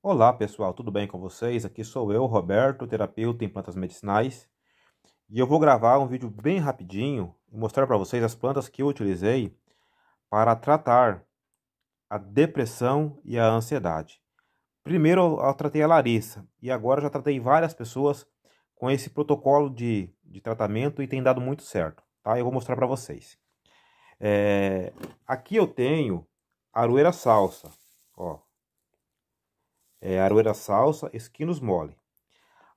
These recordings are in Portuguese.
Olá pessoal, tudo bem com vocês? Aqui sou eu, Roberto, terapeuta em plantas medicinais, e eu vou gravar um vídeo bem rapidinho e mostrar para vocês as plantas que eu utilizei para tratar a depressão e a ansiedade. Primeiro eu tratei a Larissa e agora já tratei várias pessoas com esse protocolo de, de tratamento e tem dado muito certo, tá? Eu vou mostrar para vocês. É, aqui eu tenho aroeira salsa, ó, é, aroeira salsa, esquinos mole.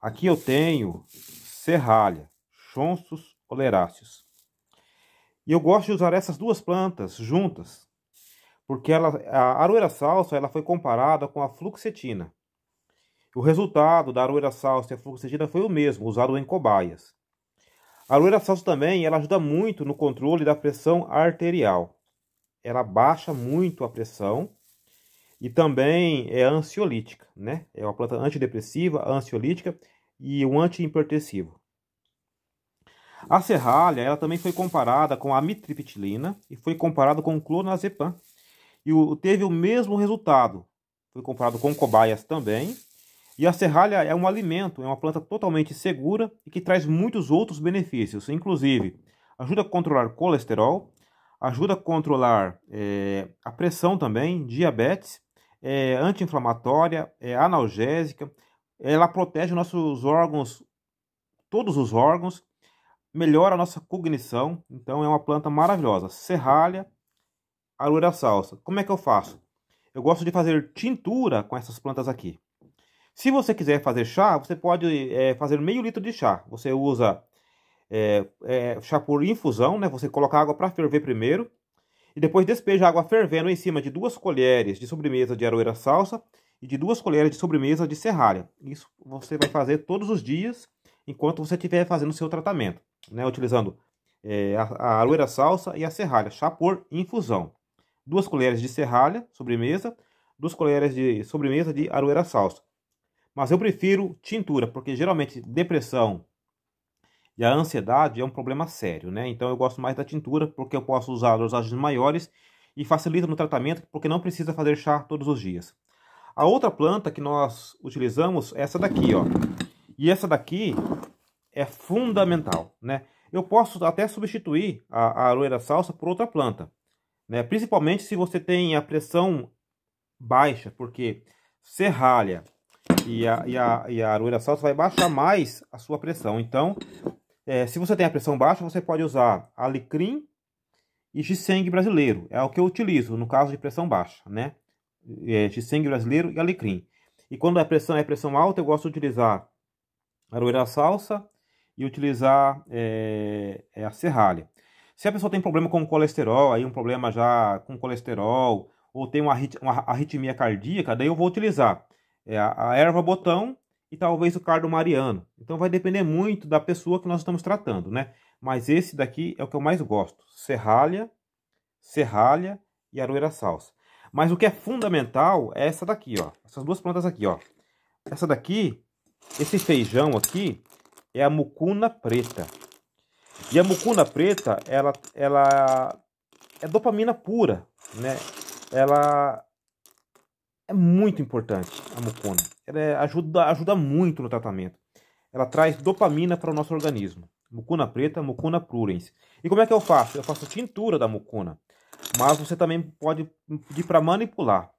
Aqui eu tenho serralha, chonços oleráceos. E eu gosto de usar essas duas plantas juntas, porque ela, a aroeira salsa ela foi comparada com a fluxetina. O resultado da aroeira salsa e a fluxetina foi o mesmo, usado em cobaias. A aroeira salsa também ela ajuda muito no controle da pressão arterial. Ela baixa muito a pressão e também é ansiolítica, né? É uma planta antidepressiva, ansiolítica e um antihipertensivo. A serralha, ela também foi comparada com a mitriptilina e foi comparada com o clonazepam. E o, teve o mesmo resultado. Foi comparado com cobaias também. E a serralha é um alimento, é uma planta totalmente segura e que traz muitos outros benefícios, inclusive ajuda a controlar colesterol, ajuda a controlar é, a pressão também, diabetes, é anti-inflamatória, é analgésica, ela protege nossos órgãos, todos os órgãos, melhora a nossa cognição, então é uma planta maravilhosa. Serralha, aloeira salsa. Como é que eu faço? Eu gosto de fazer tintura com essas plantas aqui. Se você quiser fazer chá, você pode é, fazer meio litro de chá. Você usa é, é, chá por infusão, né? Você coloca água para ferver primeiro e depois despeje água fervendo em cima de duas colheres de sobremesa de aroeira salsa e de duas colheres de sobremesa de serralha. Isso você vai fazer todos os dias enquanto você estiver fazendo o seu tratamento, né? utilizando é, a, a salsa e a serralha, chá por infusão. Duas colheres de serralha, sobremesa, duas colheres de sobremesa de aroeira salsa. Mas eu prefiro tintura, porque geralmente depressão e a ansiedade é um problema sério, né? Então eu gosto mais da tintura porque eu posso usar dosagens maiores e facilita no tratamento porque não precisa fazer chá todos os dias. A outra planta que nós utilizamos é essa daqui, ó. E essa daqui é fundamental, né? Eu posso até substituir a, a da salsa por outra planta, né? Principalmente se você tem a pressão baixa, porque serralha e a, e a, e a salsa vai baixar mais a sua pressão. Então, é, se você tem a pressão baixa, você pode usar alecrim e ginseng brasileiro. É o que eu utilizo no caso de pressão baixa, né? É, ginseng brasileiro e alecrim. E quando a pressão é pressão alta, eu gosto de utilizar aroeira salsa e utilizar é, é a serralha. Se a pessoa tem problema com colesterol, aí um problema já com colesterol, ou tem uma, arritmia cardíaca, daí eu vou utilizar é, a, erva botão e talvez o Cardo Mariano. Então vai depender muito da pessoa que nós estamos tratando, né? Mas esse daqui é o que eu mais gosto, serralha, serralha e aroeira salsa. Mas o que é fundamental é essa daqui, ó. Essas duas plantas aqui, ó. Essa daqui, esse feijão aqui, é a mucuna preta. E a mucuna preta, ela, ela é dopamina pura, né? Ela é muito importante a mucuna. Ela é, ajuda, ajuda muito no tratamento. Ela traz dopamina para o nosso organismo. Mucuna preta, mucuna prurens. E como é que eu faço? Eu faço tintura da mucuna. Mas você também pode pedir para manipular.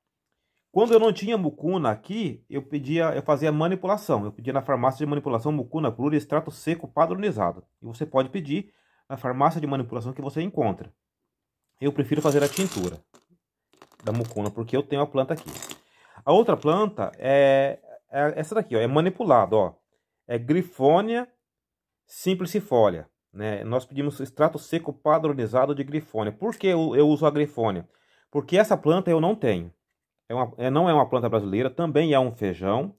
Quando eu não tinha mucuna aqui, eu pedia, eu fazia manipulação. Eu pedia na farmácia de manipulação mucuna prura extrato seco padronizado. E você pode pedir na farmácia de manipulação que você encontra. Eu prefiro fazer a tintura da mucuna porque eu tenho a planta aqui. A outra planta é, é essa daqui, ó, é manipulada, ó. É Grifônia simplicifolia, né? Nós pedimos extrato seco padronizado de Grifônia. Por que eu, eu uso a Grifônia? Porque essa planta eu não tenho. É uma, é, não é uma planta brasileira, também é um feijão.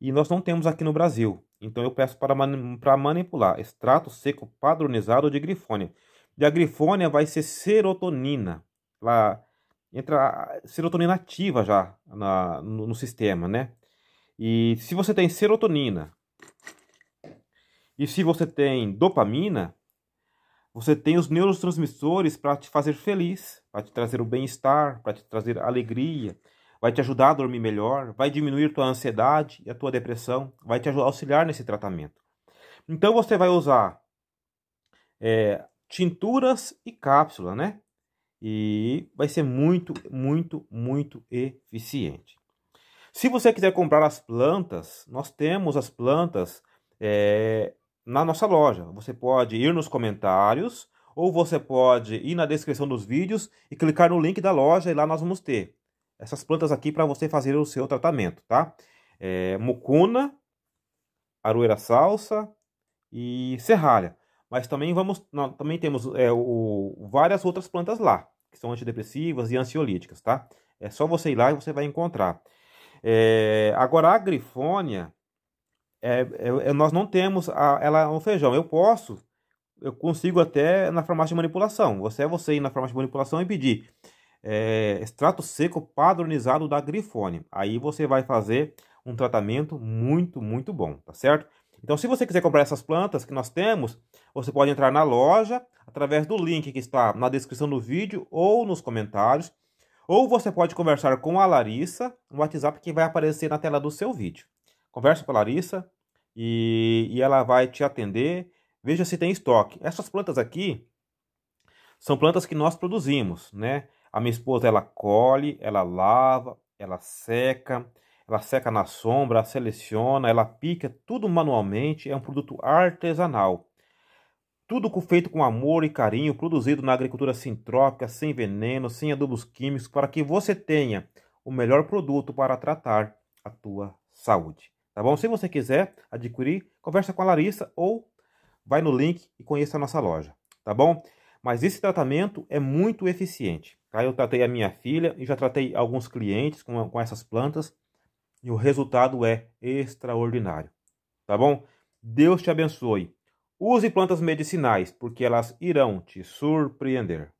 E nós não temos aqui no Brasil. Então eu peço para, mani manipular. Extrato seco padronizado de grifônia. E a grifônia vai ser serotonina. Ela entra serotonina ativa já na, no, no sistema, né? E se você tem serotonina e se você tem dopamina, você tem os neurotransmissores para te fazer feliz, para te trazer o bem-estar, para te trazer alegria, vai te ajudar a dormir melhor, vai diminuir tua ansiedade e a tua depressão, vai te auxiliar nesse tratamento. Então você vai usar é, tinturas e cápsulas, né? e vai ser muito, muito, muito eficiente. Se você quiser comprar as plantas, nós temos as plantas é, na nossa loja. Você pode ir nos comentários ou você pode ir na descrição dos vídeos e clicar no link da loja e lá nós vamos ter essas plantas aqui para você fazer o seu tratamento, tá? É, mucuna, aroeira salsa e serralha. Mas também, vamos, também temos é, o, várias outras plantas lá que são antidepressivas e ansiolíticas, tá? É só você ir lá e você vai encontrar. É, agora, a grifônia, é, é, é nós não temos a, ela é um feijão. Eu posso, eu consigo até na farmácia de manipulação. Você é você ir na farmácia de manipulação e pedir é, extrato seco padronizado da grifônia. Aí você vai fazer um tratamento muito, muito bom, tá certo? Então, se você quiser comprar essas plantas que nós temos, você pode entrar na loja através do link que está na descrição do vídeo ou nos comentários. Ou você pode conversar com a Larissa no WhatsApp que vai aparecer na tela do seu vídeo. Converse com a Larissa e, e ela vai te atender. Veja se tem estoque. Essas plantas aqui são plantas que nós produzimos, né? A minha esposa ela colhe, ela lava, ela seca, ela seca na sombra, seleciona, ela pica, tudo manualmente, é um produto artesanal. Tudo feito com amor e carinho, produzido na agricultura sintrópica, sem veneno, sem adubos químicos, para que você tenha o melhor produto para tratar a tua saúde. Tá bom? Se você quiser adquirir, conversa com a Larissa ou vai no link e conheça a nossa loja. Tá bom? Mas esse tratamento é muito eficiente. Tá? Eu tratei a minha filha e já tratei alguns clientes com, com essas plantas e o resultado é extraordinário. Tá bom? Deus te abençoe. Use plantas medicinais, porque elas irão te surpreender.